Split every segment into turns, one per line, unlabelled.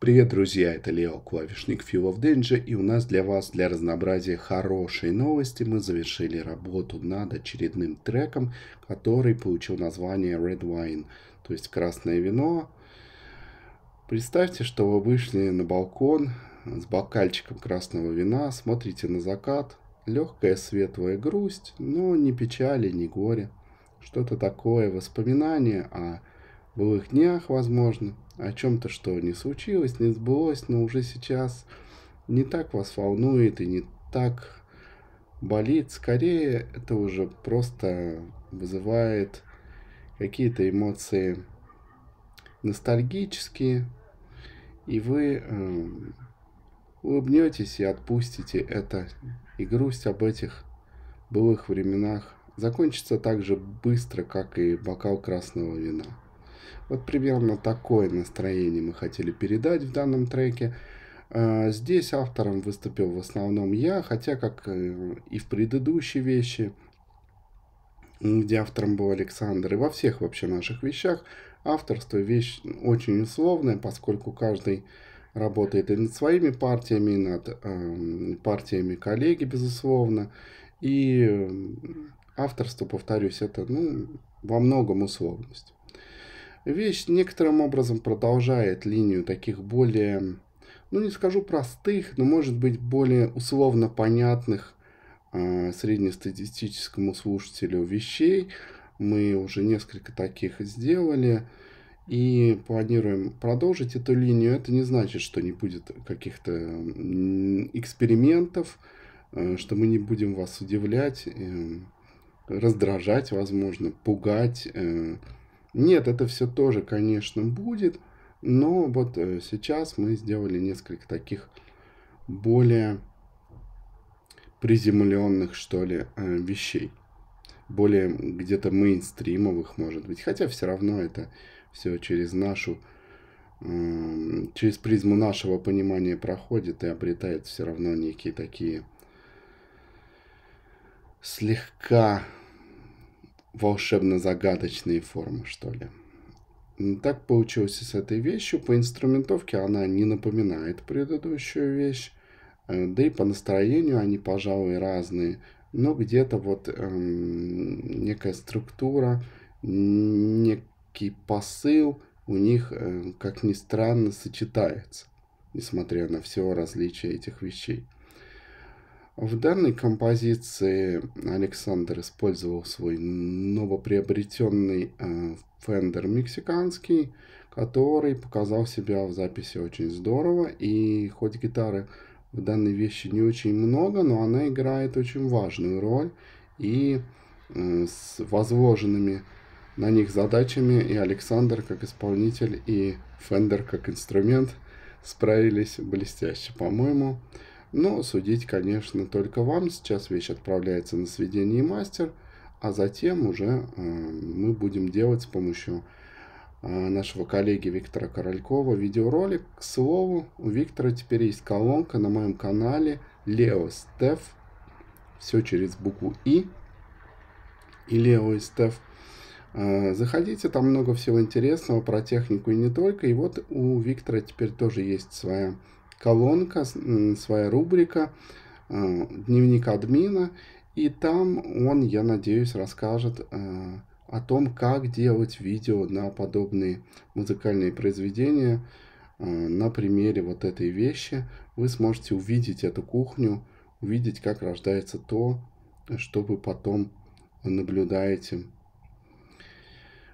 Привет, друзья, это Лео, клавишник Fuel of Danger, и у нас для вас, для разнообразия, хорошие новости. Мы завершили работу над очередным треком, который получил название Red Wine, то есть красное вино. Представьте, что вы вышли на балкон с бокальчиком красного вина, смотрите на закат, легкая светлая грусть, но не печали, не горе. Что-то такое, воспоминание о былых днях, возможно – о чем-то, что не случилось, не сбылось, но уже сейчас не так вас волнует и не так болит. Скорее, это уже просто вызывает какие-то эмоции ностальгические, и вы э, эм, улыбнетесь и отпустите это, и грусть об этих былых временах закончится так же быстро, как и бокал красного вина. Вот примерно такое настроение мы хотели передать в данном треке. А, здесь автором выступил в основном я, хотя, как э, и в предыдущей вещи, где автором был Александр, и во всех вообще наших вещах, авторство вещь очень условная, поскольку каждый работает и над своими партиями, и над э, партиями коллеги, безусловно. И эм, авторство, повторюсь, это ну, во многом условность вещь некоторым образом продолжает линию таких более, ну не скажу простых, но может быть более условно понятных э, среднестатистическому слушателю вещей. Мы уже несколько таких сделали и планируем продолжить эту линию. Это не значит, что не будет каких-то экспериментов, э, что мы не будем вас удивлять, э, раздражать, возможно, пугать. Э, нет, это все тоже, конечно, будет, но вот э, сейчас мы сделали несколько таких более приземленных, что ли, э, вещей. Более где-то мейнстримовых, может быть. Хотя все равно это все через нашу эм, через призму нашего понимания проходит и обретает все равно некие такие слегка волшебно-загадочные формы, что ли. Так получилось и с этой вещью. По инструментовке она не напоминает предыдущую вещь. Э, да и по настроению они, пожалуй, разные. Но где-то вот эм, некая структура, некий посыл у них, э, как ни странно, сочетается. Несмотря на все различия этих вещей. В данной композиции Александр использовал свой новоприобретенный фендер э, мексиканский, который показал себя в записи очень здорово. И хоть гитары в данной вещи не очень много, но она играет очень важную роль. И э, с возложенными на них задачами и Александр как исполнитель, и Фендер как инструмент справились блестяще, по-моему. Но судить, конечно, только вам. Сейчас вещь отправляется на сведение мастер, а затем уже э, мы будем делать с помощью э, нашего коллеги Виктора Королькова видеоролик. К слову, у Виктора теперь есть колонка на моем канале Лео Стеф. Все через букву И. И Лео и Стеф. Заходите, там много всего интересного про технику и не только. И вот у Виктора теперь тоже есть своя колонка, своя рубрика э, дневник админа, и там он, я надеюсь, расскажет э, о том, как делать видео на подобные музыкальные произведения. Э, на примере вот этой вещи вы сможете увидеть эту кухню, увидеть, как рождается то, что вы потом наблюдаете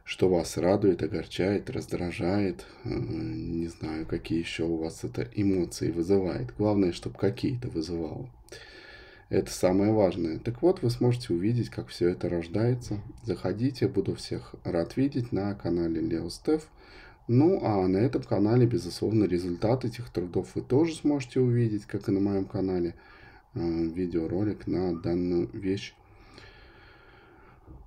что вас радует, огорчает, раздражает, э, не знаю, какие еще у вас это эмоции вызывает. Главное, чтобы какие-то вызывало. Это самое важное. Так вот, вы сможете увидеть, как все это рождается. Заходите, буду всех рад видеть на канале Лео Стеф. Ну, а на этом канале, безусловно, результаты этих трудов вы тоже сможете увидеть, как и на моем канале. Э, видеоролик на данную вещь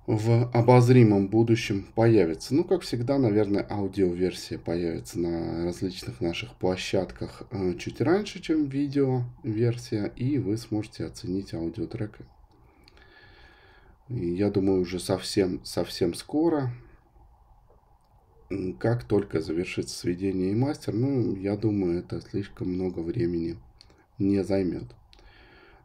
в обозримом будущем появится. Ну, как всегда, наверное, аудиоверсия появится на различных наших площадках э, чуть раньше, чем видеоверсия, и вы сможете оценить аудиотрек. Я думаю, уже совсем-совсем скоро, как только завершится сведение и мастер, ну, я думаю, это слишком много времени не займет.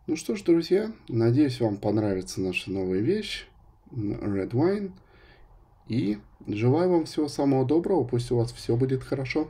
Ну что ж, друзья, надеюсь, вам понравится наша новая вещь. Red Wine. И желаю вам всего самого доброго, пусть у вас все будет хорошо.